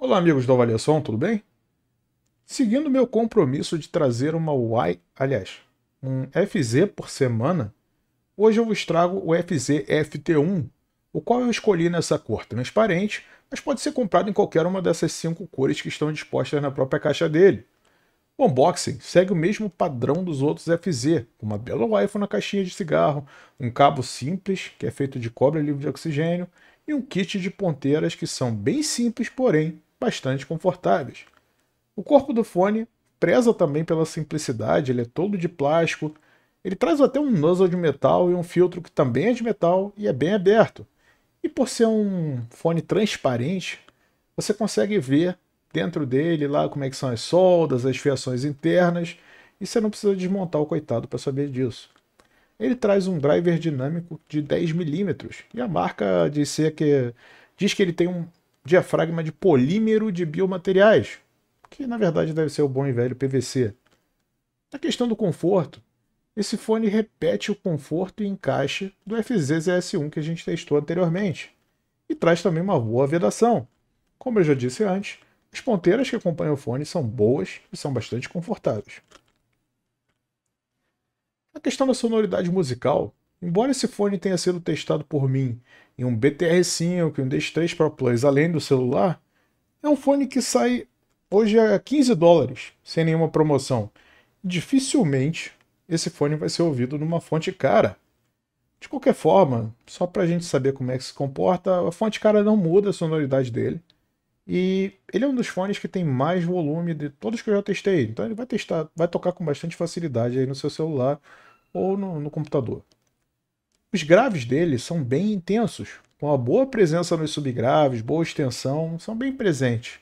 Olá, amigos do Avaliação, tudo bem? Seguindo meu compromisso de trazer uma Y, aliás, um FZ por semana, hoje eu vos trago o FZ FT1, o qual eu escolhi nessa cor transparente, mas pode ser comprado em qualquer uma dessas cinco cores que estão dispostas na própria caixa dele. O unboxing segue o mesmo padrão dos outros FZ, uma bela waifu na caixinha de cigarro, um cabo simples, que é feito de cobre livre de oxigênio, e um kit de ponteiras que são bem simples, porém bastante confortáveis. O corpo do fone preza também pela simplicidade, ele é todo de plástico, ele traz até um nozzle de metal e um filtro que também é de metal e é bem aberto. E por ser um fone transparente, você consegue ver dentro dele lá como é que são as soldas, as fiações internas, e você não precisa desmontar o coitado para saber disso. Ele traz um driver dinâmico de 10 mm e a marca diz que diz que ele tem um diafragma de polímero de biomateriais, que na verdade deve ser o bom e velho PVC. Na questão do conforto, esse fone repete o conforto e encaixe do FZ-ZS1 que a gente testou anteriormente, e traz também uma boa vedação. Como eu já disse antes, as ponteiras que acompanham o fone são boas e são bastante confortáveis. A questão da sonoridade musical, Embora esse fone tenha sido testado por mim em um BTR5 e um d 3 Pro Plus além do celular, é um fone que sai hoje a 15 dólares, sem nenhuma promoção. Dificilmente esse fone vai ser ouvido numa fonte cara. De qualquer forma, só para a gente saber como é que se comporta, a fonte cara não muda a sonoridade dele. E ele é um dos fones que tem mais volume de todos que eu já testei. Então ele vai testar, vai tocar com bastante facilidade aí no seu celular ou no, no computador. Os graves dele são bem intensos, com uma boa presença nos subgraves, boa extensão, são bem presentes.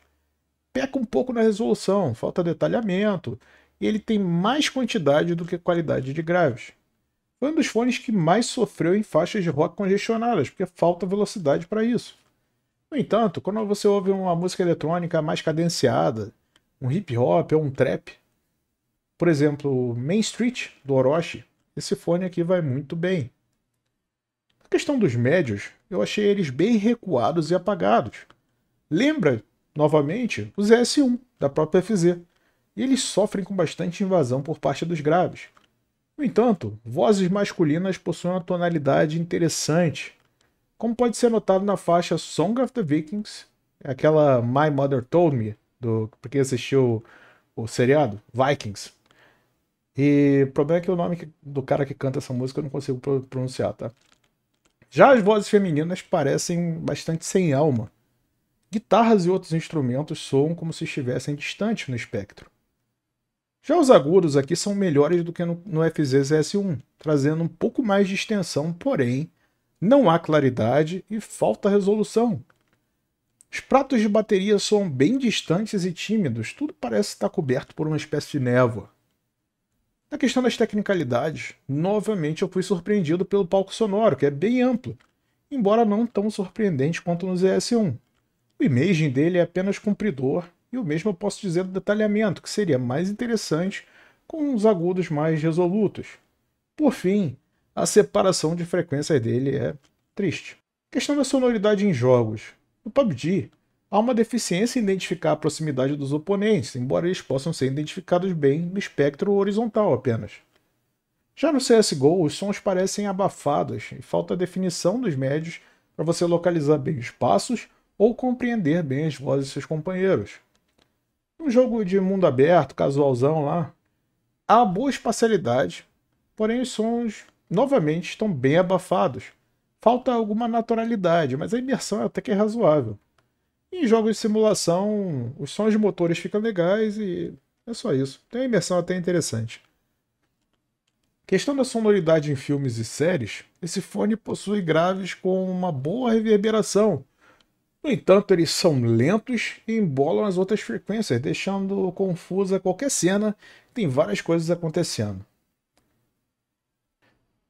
Peca um pouco na resolução, falta detalhamento, e ele tem mais quantidade do que qualidade de graves. Foi um dos fones que mais sofreu em faixas de rock congestionadas, porque falta velocidade para isso. No entanto, quando você ouve uma música eletrônica mais cadenciada, um hip hop ou um trap, por exemplo, Main Street do Orochi, esse fone aqui vai muito bem. A questão dos médios, eu achei eles bem recuados e apagados. Lembra, novamente, os S1 da própria FZ, e eles sofrem com bastante invasão por parte dos graves. No entanto, vozes masculinas possuem uma tonalidade interessante, como pode ser notado na faixa Song of the Vikings, aquela My Mother Told Me, do porque quem assistiu o, o seriado Vikings. E o problema é que o nome do cara que canta essa música eu não consigo pronunciar, tá? Já as vozes femininas parecem bastante sem alma. Guitarras e outros instrumentos soam como se estivessem distantes no espectro. Já os agudos aqui são melhores do que no, no FZS1, trazendo um pouco mais de extensão, porém, não há claridade e falta resolução. Os pratos de bateria soam bem distantes e tímidos, tudo parece estar coberto por uma espécie de névoa. Na questão das tecnicalidades, novamente eu fui surpreendido pelo palco sonoro, que é bem amplo, embora não tão surpreendente quanto no ZS1. O imaging dele é apenas cumpridor, e o mesmo eu posso dizer do detalhamento, que seria mais interessante com uns agudos mais resolutos. Por fim, a separação de frequências dele é triste. questão da sonoridade em jogos. No PUBG, Há uma deficiência em identificar a proximidade dos oponentes, embora eles possam ser identificados bem no espectro horizontal apenas. Já no CSGO, os sons parecem abafados e falta a definição dos médios para você localizar bem os passos ou compreender bem as vozes de seus companheiros. Um jogo de mundo aberto, casualzão lá, há boa espacialidade, porém os sons, novamente, estão bem abafados. Falta alguma naturalidade, mas a imersão é até que é razoável. Em jogos de simulação, os sons de motores ficam legais e é só isso. Tem uma imersão até interessante. Questão da sonoridade em filmes e séries, esse fone possui graves com uma boa reverberação. No entanto, eles são lentos e embolam as outras frequências, deixando confusa qualquer cena. Tem várias coisas acontecendo.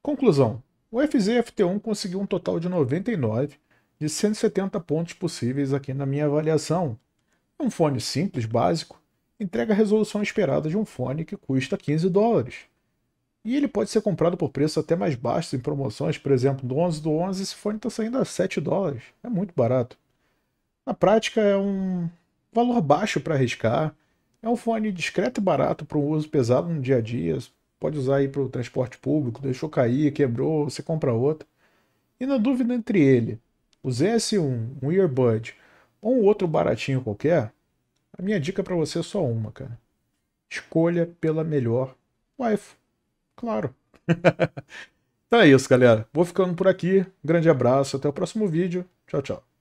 Conclusão: o FZ FT1 conseguiu um total de 99 de 170 pontos possíveis aqui na minha avaliação. Um fone simples, básico, entrega a resolução esperada de um fone que custa 15 dólares. E ele pode ser comprado por preços até mais baixos em promoções, por exemplo, do 11 do 11, esse fone está saindo a 7 dólares. É muito barato. Na prática, é um valor baixo para arriscar. É um fone discreto e barato para um uso pesado no dia a dia. Pode usar aí para o transporte público, deixou cair, quebrou, você compra outro. E na dúvida entre ele os 1 um earbud ou um outro baratinho qualquer, a minha dica para você é só uma, cara. Escolha pela melhor wife. Claro. então é isso, galera. Vou ficando por aqui. Grande abraço, até o próximo vídeo. Tchau, tchau.